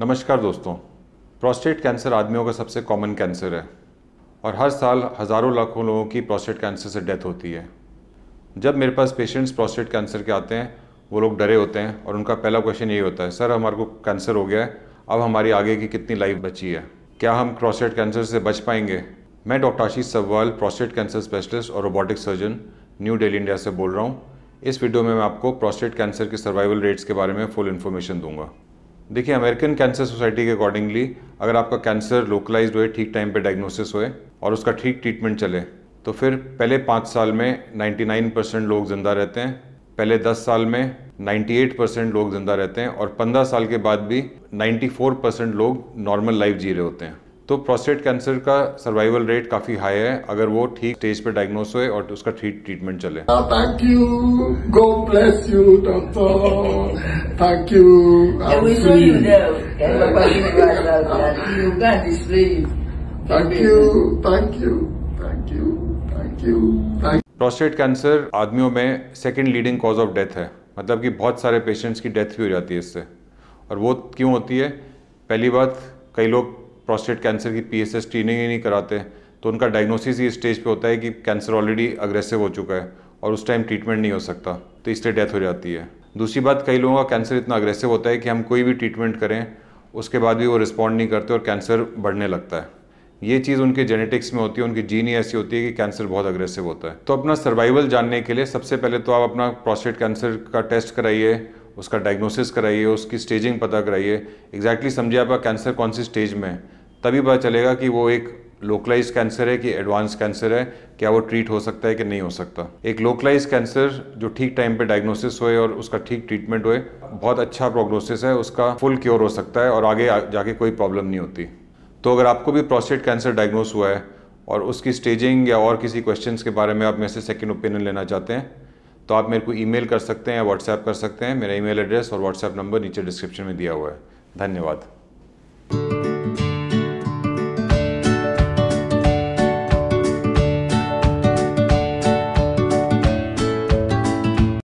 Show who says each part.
Speaker 1: नमस्कार दोस्तों prostate cancer आदमियों का सबसे कॉमन कैंसर है और हर साल हज़ारों लाखों लोगों की प्रोस्टेट कैंसर से डेथ होती है जब मेरे पास पेशेंट्स प्रोस्टेट कैंसर के आते हैं वो लोग डरे होते हैं और उनका पहला क्वेश्चन यही होता है सर हमारे को कैंसर हो गया है अब हमारी आगे की कितनी लाइफ बची है क्या हम प्रोस्टेट कैंसर से बच पाएंगे मैं डॉक्टर आशीष सवाल प्रोस्टेट कैंसर स्पेशलिस्ट और robotic surgeon New Delhi India से बोल रहा हूँ इस वीडियो में मैं आपको प्रोस्टेट कैंसर के सर्वाइवल रेट्स के बारे में फुल इन्फॉर्मेशन दूंगा देखिए अमेरिकन कैंसर सोसाइटी के अकॉर्डिंगली अगर आपका कैंसर लोकलाइज हुए ठीक टाइम पे डायग्नोसिस हुए और उसका ठीक ट्रीटमेंट चले तो फिर पहले पाँच साल में 99 परसेंट लोग ज़िंदा रहते हैं पहले 10 साल में 98 परसेंट लोग ज़िंदा रहते हैं और 15 साल के बाद भी 94 परसेंट लोग नॉर्मल लाइफ जी रहे होते हैं तो प्रोस्टेट कैंसर का सर्वाइवल रेट काफी हाई है अगर वो ठीक स्टेज पे डायग्नोस हुए और उसका ठीक ट्रीटमेंट चले thank you god bless you thank you thank you thank you prostate cancer आदमियों में second leading cause of death है मतलब कि बहुत सारे पेशेंट्स की डेथ भी हो जाती है इससे और वो क्यों होती है पहली बात कई लोग प्रोस्टेट कैंसर की पी स्क्रीनिंग ही नहीं कराते तो उनका डायग्नोसिस ही स्टेज पे होता है कि कैंसर ऑलरेडी अग्रेसिव हो चुका है और उस टाइम ट्रीटमेंट नहीं हो सकता तो इससे डेथ हो जाती है दूसरी बात कई लोगों का कैंसर इतना अग्रेसिव होता है कि हम कोई भी ट्रीटमेंट करें उसके बाद भी वो रिस्पॉन्ड नहीं करते और कैंसर बढ़ने लगता है ये चीज़ उनके जेनेटिक्स में होती है उनकी जीन ही ऐसी होती है कि कैंसर बहुत अग्रेसिव होता है तो अपना सर्वाइवल जानने के लिए सबसे पहले तो आप अपना प्रोस्टेट कैंसर का टेस्ट कराइए उसका डायग्नोसिस कराइए उसकी स्टेजिंग पता कराइए एग्जैक्टली exactly समझिए आपका कैंसर कौन सी स्टेज में है तभी पता चलेगा कि वो एक लोकलाइज कैंसर है कि एडवांस कैंसर है क्या वो ट्रीट हो सकता है कि नहीं हो सकता एक लोकलाइज कैंसर जो ठीक टाइम पे डायग्नोसिस होए और उसका ठीक ट्रीटमेंट होए बहुत अच्छा प्रोग्नोसिस है उसका फुल क्योर हो सकता है और आगे जाके कोई प्रॉब्लम नहीं होती तो अगर आपको भी प्रोस्टेट कैंसर डायग्नोस हुआ है और उसकी स्टेजिंग या और किसी क्वेश्चन के बारे में आप मेरे से सेकेंड ओपिनियन लेना चाहते हैं तो आप मेरे को ई कर सकते हैं या व्हाट्सएप कर सकते हैं मेरा ई एड्रेस और व्हाट्सएप नंबर नीचे डिस्क्रिप्शन में दिया हुआ है धन्यवाद